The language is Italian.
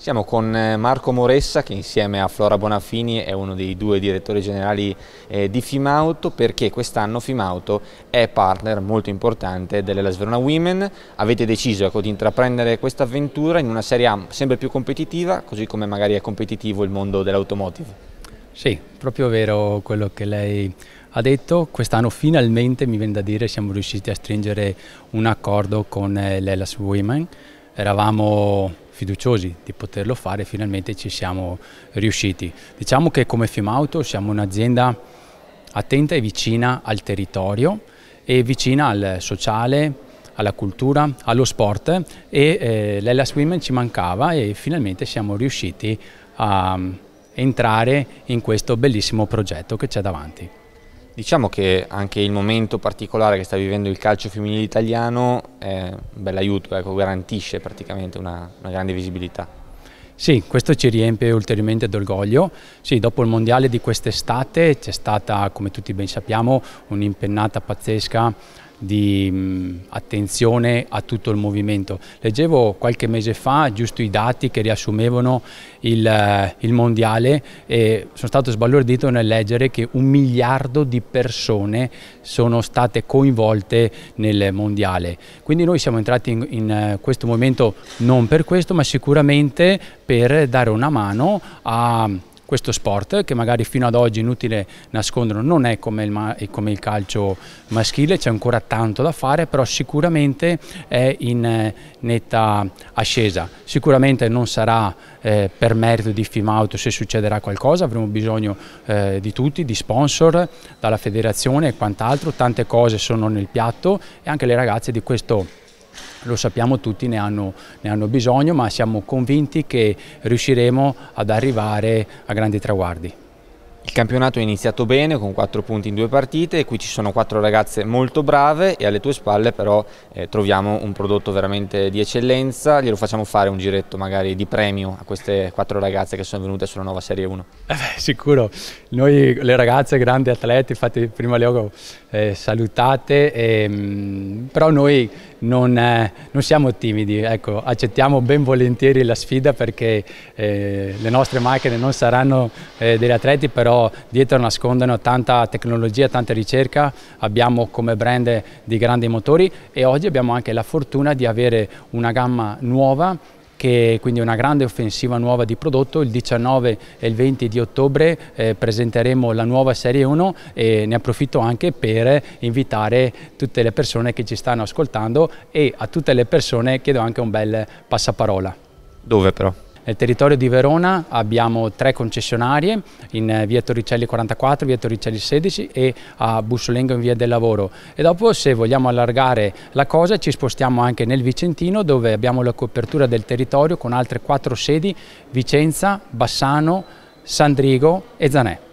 Siamo con eh, Marco Moressa che insieme a Flora Bonafini è uno dei due direttori generali eh, di Fimauto perché quest'anno Fimauto è partner molto importante dell'Elas Verona Women. Avete deciso ecco, di intraprendere questa avventura in una serie A sempre più competitiva così come magari è competitivo il mondo dell'automotive. Sì, proprio vero quello che lei ha detto. Quest'anno finalmente mi viene da dire siamo riusciti a stringere un accordo con eh, l'Elas Women eravamo fiduciosi di poterlo fare e finalmente ci siamo riusciti. Diciamo che come Fimauto siamo un'azienda attenta e vicina al territorio e vicina al sociale, alla cultura, allo sport e eh, l'Ellas Women ci mancava e finalmente siamo riusciti a mm, entrare in questo bellissimo progetto che c'è davanti. Diciamo che anche il momento particolare che sta vivendo il calcio femminile italiano è un bel aiuto, ecco, garantisce praticamente una, una grande visibilità. Sì, questo ci riempie ulteriormente d'orgoglio. Sì, dopo il mondiale di quest'estate c'è stata, come tutti ben sappiamo, un'impennata pazzesca di mh, mm, attenzione a tutto il movimento. Leggevo qualche mese fa giusto i dati che riassumevano il, eh, il mondiale e sono stato sbalordito nel leggere che un miliardo di persone sono state coinvolte nel mondiale. Quindi noi siamo entrati in, in eh, questo momento non per questo ma sicuramente per dare una mano a questo sport che magari fino ad oggi, inutile nascondere non è come il, come il calcio maschile, c'è ancora tanto da fare, però sicuramente è in eh, netta ascesa. Sicuramente non sarà eh, per merito di Fimauto se succederà qualcosa, avremo bisogno eh, di tutti, di sponsor, dalla federazione e quant'altro, tante cose sono nel piatto e anche le ragazze di questo lo sappiamo tutti, ne hanno, ne hanno bisogno, ma siamo convinti che riusciremo ad arrivare a grandi traguardi. Il campionato è iniziato bene con 4 punti in due partite, qui ci sono 4 ragazze molto brave e alle tue spalle però eh, troviamo un prodotto veramente di eccellenza, glielo facciamo fare un giretto magari di premio a queste 4 ragazze che sono venute sulla nuova Serie 1. Eh beh, sicuro, noi le ragazze grandi atlete, infatti prima le ho eh, salutate, ehm, però noi non, eh, non siamo timidi, ecco, accettiamo ben volentieri la sfida perché eh, le nostre macchine non saranno eh, degli atleti, però dietro nascondono tanta tecnologia, tanta ricerca, abbiamo come brand di grandi motori e oggi abbiamo anche la fortuna di avere una gamma nuova che quindi una grande offensiva nuova di prodotto. Il 19 e il 20 di ottobre eh, presenteremo la nuova Serie 1 e ne approfitto anche per invitare tutte le persone che ci stanno ascoltando e a tutte le persone chiedo anche un bel passaparola. Dove però? Nel territorio di Verona abbiamo tre concessionarie in eh, via Torricelli 44, via Torricelli 16 e a Bussolengo in via del Lavoro e dopo se vogliamo allargare la cosa ci spostiamo anche nel Vicentino dove abbiamo la copertura del territorio con altre quattro sedi Vicenza, Bassano, Sandrigo e Zanè.